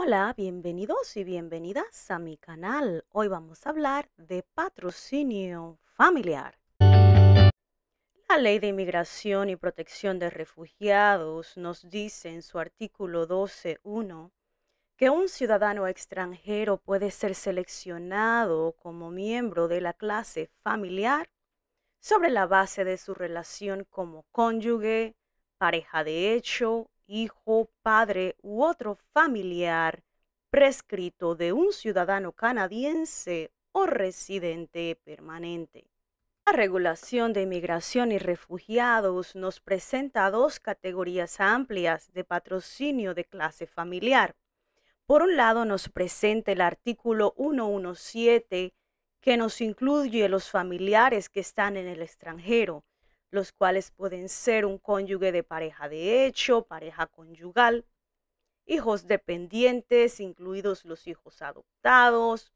Hola, bienvenidos y bienvenidas a mi canal. Hoy vamos a hablar de patrocinio familiar. La Ley de Inmigración y Protección de Refugiados nos dice en su artículo 12.1 que un ciudadano extranjero puede ser seleccionado como miembro de la clase familiar sobre la base de su relación como cónyuge, pareja de hecho, hijo, padre u otro familiar prescrito de un ciudadano canadiense o residente permanente. La regulación de inmigración y refugiados nos presenta dos categorías amplias de patrocinio de clase familiar. Por un lado, nos presenta el artículo 117 que nos incluye los familiares que están en el extranjero, los cuales pueden ser un cónyuge de pareja de hecho, pareja conyugal, hijos dependientes, incluidos los hijos adoptados,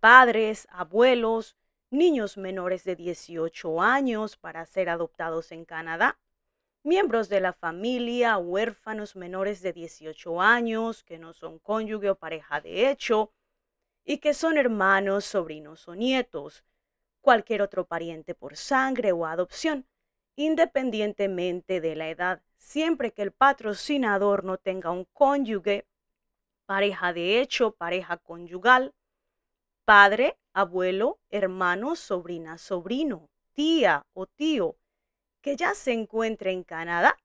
padres, abuelos, niños menores de 18 años para ser adoptados en Canadá, miembros de la familia, huérfanos menores de 18 años que no son cónyuge o pareja de hecho y que son hermanos, sobrinos o nietos, cualquier otro pariente por sangre o adopción, independientemente de la edad, siempre que el patrocinador no tenga un cónyuge, pareja de hecho, pareja conyugal, padre, abuelo, hermano, sobrina, sobrino, tía o tío que ya se encuentre en Canadá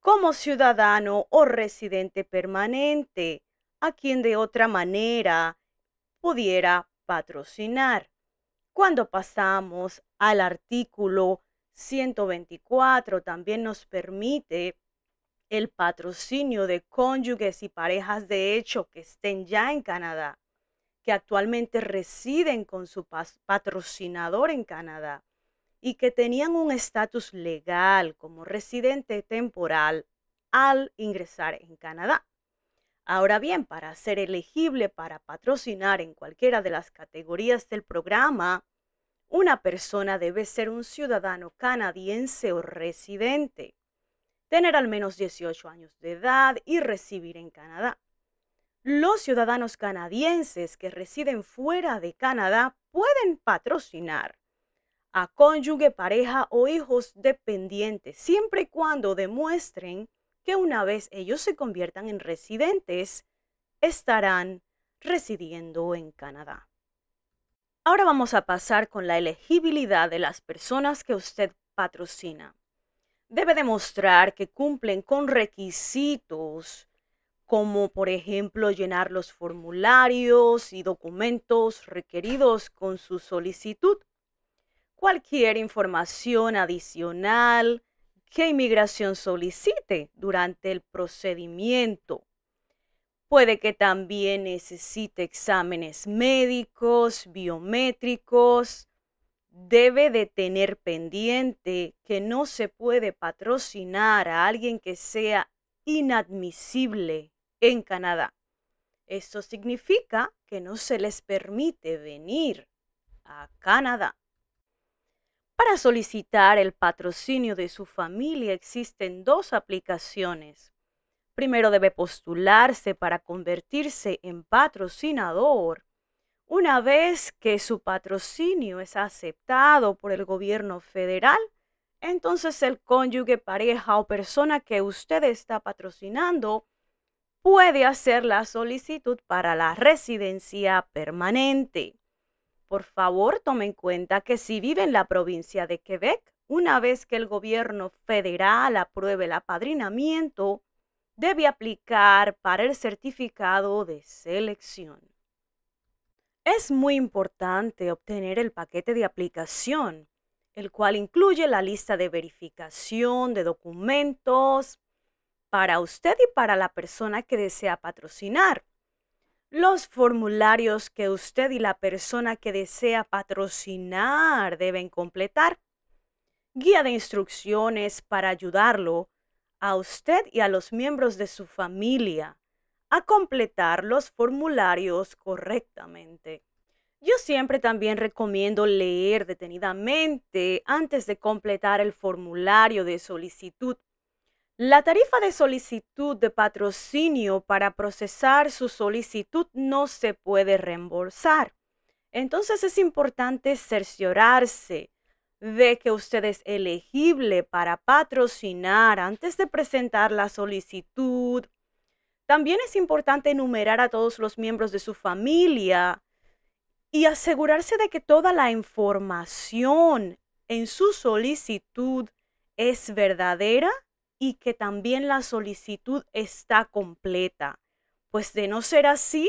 como ciudadano o residente permanente a quien de otra manera pudiera patrocinar. Cuando pasamos al artículo 124 también nos permite el patrocinio de cónyuges y parejas de hecho que estén ya en Canadá, que actualmente residen con su patrocinador en Canadá y que tenían un estatus legal como residente temporal al ingresar en Canadá. Ahora bien, para ser elegible para patrocinar en cualquiera de las categorías del programa, una persona debe ser un ciudadano canadiense o residente, tener al menos 18 años de edad y residir en Canadá. Los ciudadanos canadienses que residen fuera de Canadá pueden patrocinar a cónyuge, pareja o hijos dependientes, siempre y cuando demuestren que una vez ellos se conviertan en residentes, estarán residiendo en Canadá. Ahora vamos a pasar con la elegibilidad de las personas que usted patrocina. Debe demostrar que cumplen con requisitos como por ejemplo llenar los formularios y documentos requeridos con su solicitud, cualquier información adicional que inmigración solicite durante el procedimiento Puede que también necesite exámenes médicos, biométricos. Debe de tener pendiente que no se puede patrocinar a alguien que sea inadmisible en Canadá. Esto significa que no se les permite venir a Canadá. Para solicitar el patrocinio de su familia existen dos aplicaciones. Primero debe postularse para convertirse en patrocinador. Una vez que su patrocinio es aceptado por el gobierno federal, entonces el cónyuge, pareja o persona que usted está patrocinando puede hacer la solicitud para la residencia permanente. Por favor, tome en cuenta que si vive en la provincia de Quebec, una vez que el gobierno federal apruebe el apadrinamiento, debe aplicar para el certificado de selección. Es muy importante obtener el paquete de aplicación, el cual incluye la lista de verificación de documentos para usted y para la persona que desea patrocinar, los formularios que usted y la persona que desea patrocinar deben completar, guía de instrucciones para ayudarlo a usted y a los miembros de su familia a completar los formularios correctamente. Yo siempre también recomiendo leer detenidamente antes de completar el formulario de solicitud. La tarifa de solicitud de patrocinio para procesar su solicitud no se puede reembolsar. Entonces es importante cerciorarse de que usted es elegible para patrocinar antes de presentar la solicitud. También es importante enumerar a todos los miembros de su familia y asegurarse de que toda la información en su solicitud es verdadera y que también la solicitud está completa. Pues de no ser así,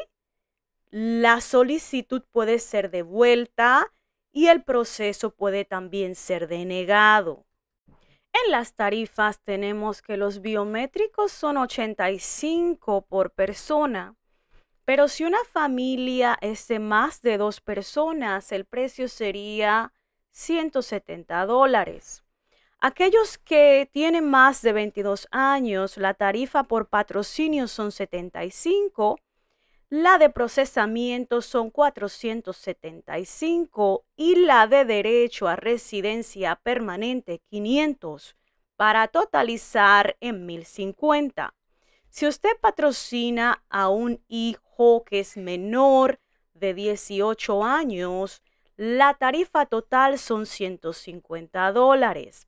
la solicitud puede ser devuelta, y el proceso puede también ser denegado. En las tarifas tenemos que los biométricos son 85 por persona, pero si una familia es de más de dos personas, el precio sería 170 dólares. Aquellos que tienen más de 22 años, la tarifa por patrocinio son 75 la de procesamiento son 475 y la de derecho a residencia permanente 500 para totalizar en 1050. Si usted patrocina a un hijo que es menor de 18 años, la tarifa total son 150 dólares.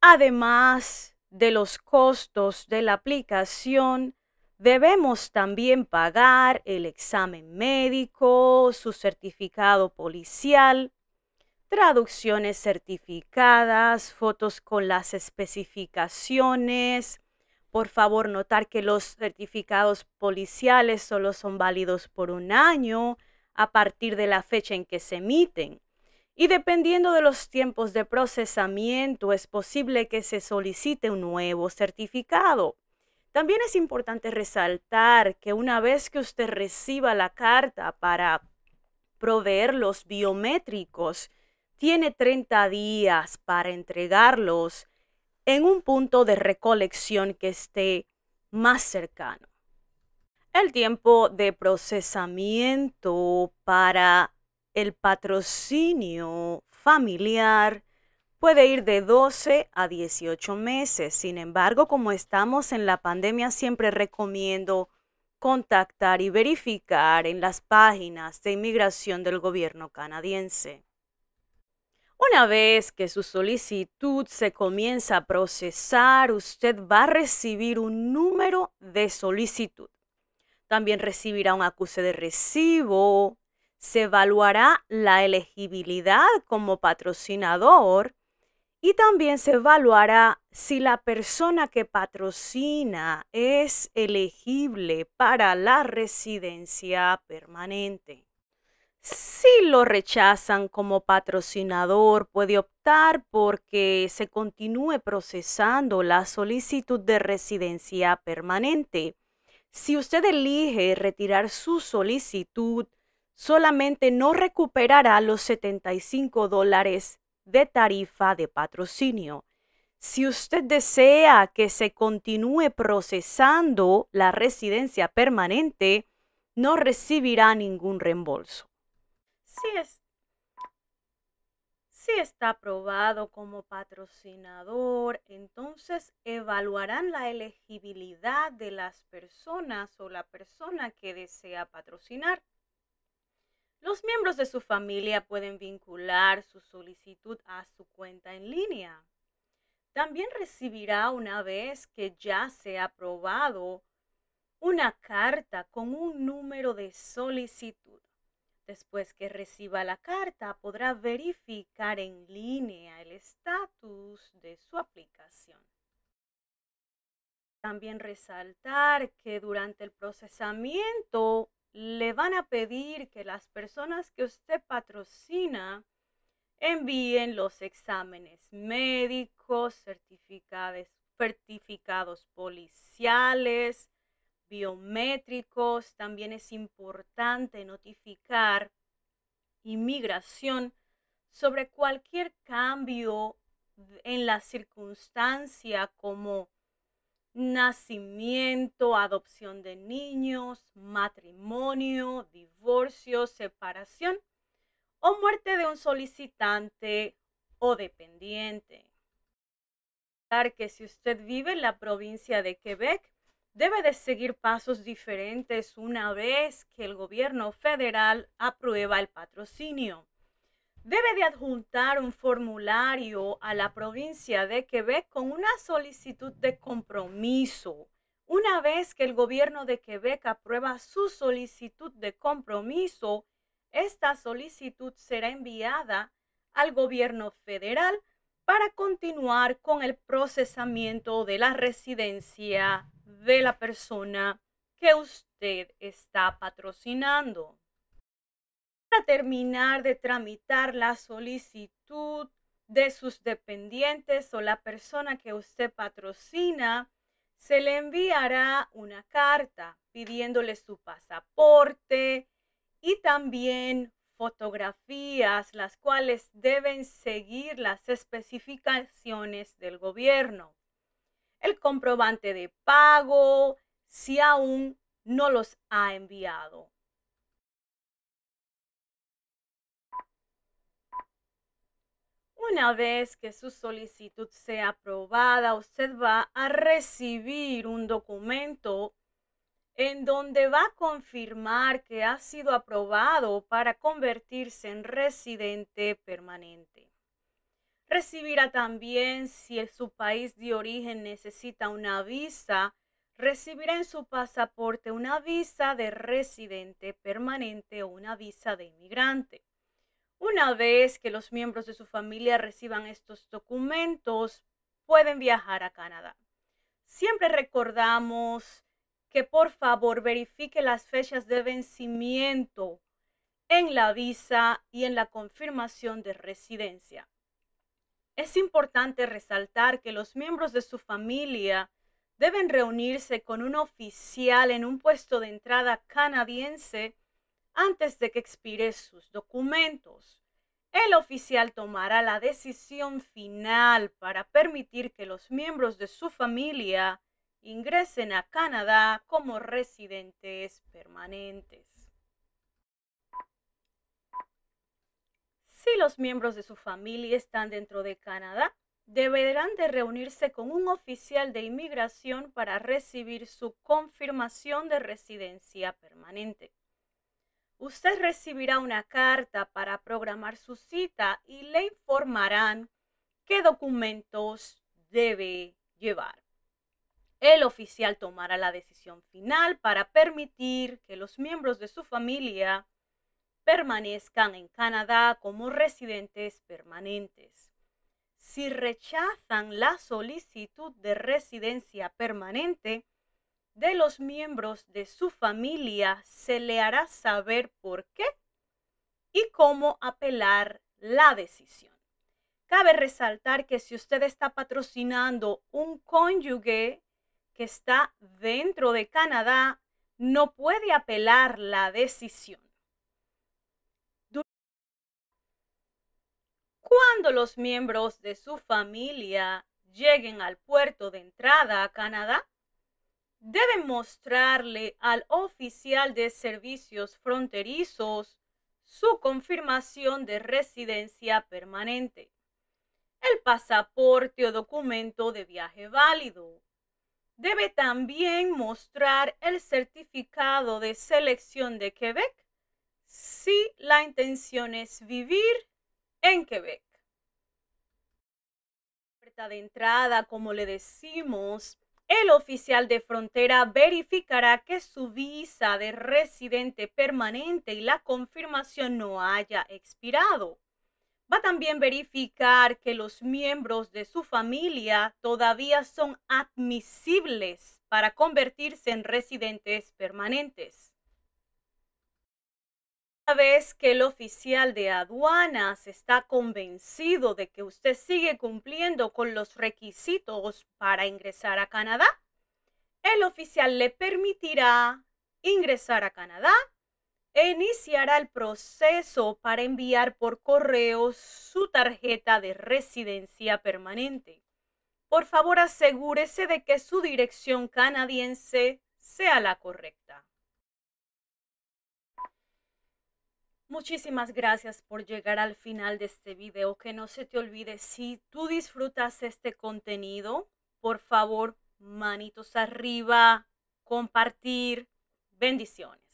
Además de los costos de la aplicación, Debemos también pagar el examen médico, su certificado policial, traducciones certificadas, fotos con las especificaciones. Por favor, notar que los certificados policiales solo son válidos por un año a partir de la fecha en que se emiten. Y dependiendo de los tiempos de procesamiento, es posible que se solicite un nuevo certificado. También es importante resaltar que una vez que usted reciba la carta para proveer los biométricos, tiene 30 días para entregarlos en un punto de recolección que esté más cercano. El tiempo de procesamiento para el patrocinio familiar puede ir de 12 a 18 meses. Sin embargo, como estamos en la pandemia, siempre recomiendo contactar y verificar en las páginas de inmigración del gobierno canadiense. Una vez que su solicitud se comienza a procesar, usted va a recibir un número de solicitud. También recibirá un acuse de recibo, se evaluará la elegibilidad como patrocinador y también se evaluará si la persona que patrocina es elegible para la residencia permanente. Si lo rechazan como patrocinador, puede optar porque se continúe procesando la solicitud de residencia permanente. Si usted elige retirar su solicitud, solamente no recuperará los 75 dólares de tarifa de patrocinio. Si usted desea que se continúe procesando la residencia permanente, no recibirá ningún reembolso. Si, es, si está aprobado como patrocinador, entonces evaluarán la elegibilidad de las personas o la persona que desea patrocinar. Los miembros de su familia pueden vincular su solicitud a su cuenta en línea. También recibirá una vez que ya sea aprobado una carta con un número de solicitud. Después que reciba la carta, podrá verificar en línea el estatus de su aplicación. También resaltar que durante el procesamiento le van a pedir que las personas que usted patrocina envíen los exámenes médicos, certificados, certificados policiales, biométricos. También es importante notificar inmigración sobre cualquier cambio en la circunstancia como nacimiento, adopción de niños, matrimonio, divorcio, separación o muerte de un solicitante o dependiente. Que si usted vive en la provincia de Quebec, debe de seguir pasos diferentes una vez que el gobierno federal aprueba el patrocinio debe de adjuntar un formulario a la provincia de Quebec con una solicitud de compromiso. Una vez que el gobierno de Quebec aprueba su solicitud de compromiso, esta solicitud será enviada al gobierno federal para continuar con el procesamiento de la residencia de la persona que usted está patrocinando para terminar de tramitar la solicitud de sus dependientes o la persona que usted patrocina, se le enviará una carta pidiéndole su pasaporte y también fotografías, las cuales deben seguir las especificaciones del gobierno. El comprobante de pago, si aún no los ha enviado. Una vez que su solicitud sea aprobada, usted va a recibir un documento en donde va a confirmar que ha sido aprobado para convertirse en residente permanente. Recibirá también, si su país de origen necesita una visa, recibirá en su pasaporte una visa de residente permanente o una visa de inmigrante. Una vez que los miembros de su familia reciban estos documentos, pueden viajar a Canadá. Siempre recordamos que por favor verifique las fechas de vencimiento en la visa y en la confirmación de residencia. Es importante resaltar que los miembros de su familia deben reunirse con un oficial en un puesto de entrada canadiense antes de que expire sus documentos. El oficial tomará la decisión final para permitir que los miembros de su familia ingresen a Canadá como residentes permanentes. Si los miembros de su familia están dentro de Canadá, deberán de reunirse con un oficial de inmigración para recibir su confirmación de residencia permanente. Usted recibirá una carta para programar su cita y le informarán qué documentos debe llevar. El oficial tomará la decisión final para permitir que los miembros de su familia permanezcan en Canadá como residentes permanentes. Si rechazan la solicitud de residencia permanente, de los miembros de su familia se le hará saber por qué y cómo apelar la decisión. Cabe resaltar que si usted está patrocinando un cónyuge que está dentro de Canadá, no puede apelar la decisión. Cuando los miembros de su familia lleguen al puerto de entrada a Canadá, Debe mostrarle al oficial de servicios fronterizos su confirmación de residencia permanente, el pasaporte o documento de viaje válido. Debe también mostrar el certificado de selección de Quebec si la intención es vivir en Quebec. La de entrada, como le decimos, el oficial de frontera verificará que su visa de residente permanente y la confirmación no haya expirado. Va a también verificar que los miembros de su familia todavía son admisibles para convertirse en residentes permanentes vez que el oficial de aduanas está convencido de que usted sigue cumpliendo con los requisitos para ingresar a Canadá, el oficial le permitirá ingresar a Canadá e iniciará el proceso para enviar por correo su tarjeta de residencia permanente. Por favor, asegúrese de que su dirección canadiense sea la correcta. Muchísimas gracias por llegar al final de este video. Que no se te olvide, si tú disfrutas este contenido, por favor, manitos arriba, compartir. Bendiciones.